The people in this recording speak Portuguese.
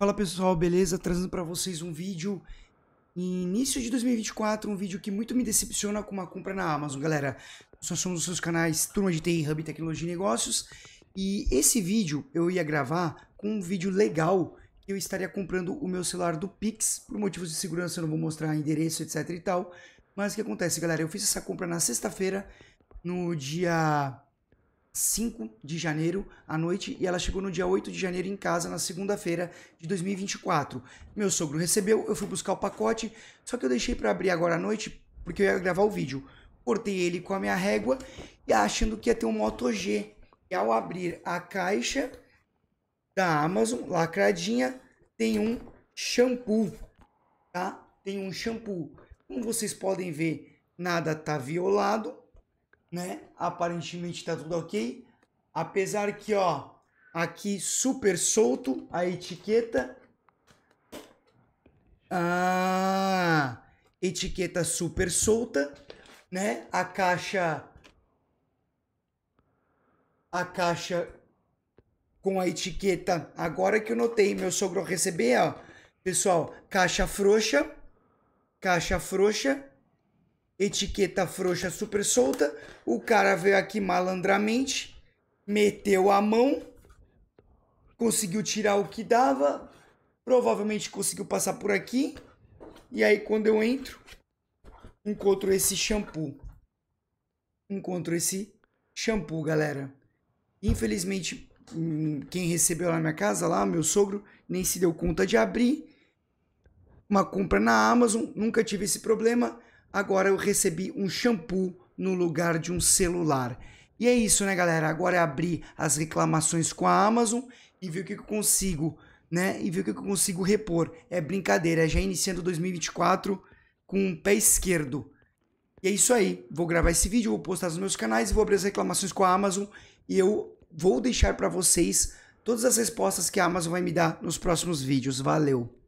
Fala pessoal, beleza? Trazendo para vocês um vídeo início de 2024, um vídeo que muito me decepciona com uma compra na Amazon, galera. Nós somos os seus canais Turma de TI, Hub Tecnologia e Negócios, e esse vídeo eu ia gravar com um vídeo legal que eu estaria comprando o meu celular do Pix, por motivos de segurança eu não vou mostrar endereço, etc e tal, mas o que acontece, galera? Eu fiz essa compra na sexta-feira, no dia 5 de janeiro à noite e ela chegou no dia 8 de janeiro em casa, na segunda-feira de 2024. Meu sogro recebeu, eu fui buscar o pacote, só que eu deixei para abrir agora à noite porque eu ia gravar o vídeo. Cortei ele com a minha régua e achando que ia ter um Moto G. E ao abrir a caixa da Amazon, lacradinha, tem um shampoo, tá? Tem um shampoo. Como vocês podem ver, nada tá violado, né? Aparentemente tá tudo ok. Apesar que, ó, aqui super solto a etiqueta. Ah, etiqueta super solta, né? A caixa a caixa com a etiqueta. Agora que eu notei, meu sogro receber, ó, pessoal, caixa frouxa, caixa frouxa etiqueta frouxa super solta. O cara veio aqui malandramente, meteu a mão, conseguiu tirar o que dava, provavelmente conseguiu passar por aqui. E aí quando eu entro, encontro esse shampoo. Encontro esse shampoo, galera. Infelizmente, hum, quem recebeu lá na minha casa, lá, meu sogro, nem se deu conta de abrir. Uma compra na Amazon, nunca tive esse problema agora eu recebi um shampoo no lugar de um celular. E é isso, né, galera? Agora é abrir as reclamações com a Amazon e ver o que eu consigo, né? E ver o que eu consigo repor. É brincadeira, já iniciando 2024 com o um pé esquerdo. E é isso aí. Vou gravar esse vídeo, vou postar nos meus canais, e vou abrir as reclamações com a Amazon e eu vou deixar para vocês todas as respostas que a Amazon vai me dar nos próximos vídeos. Valeu!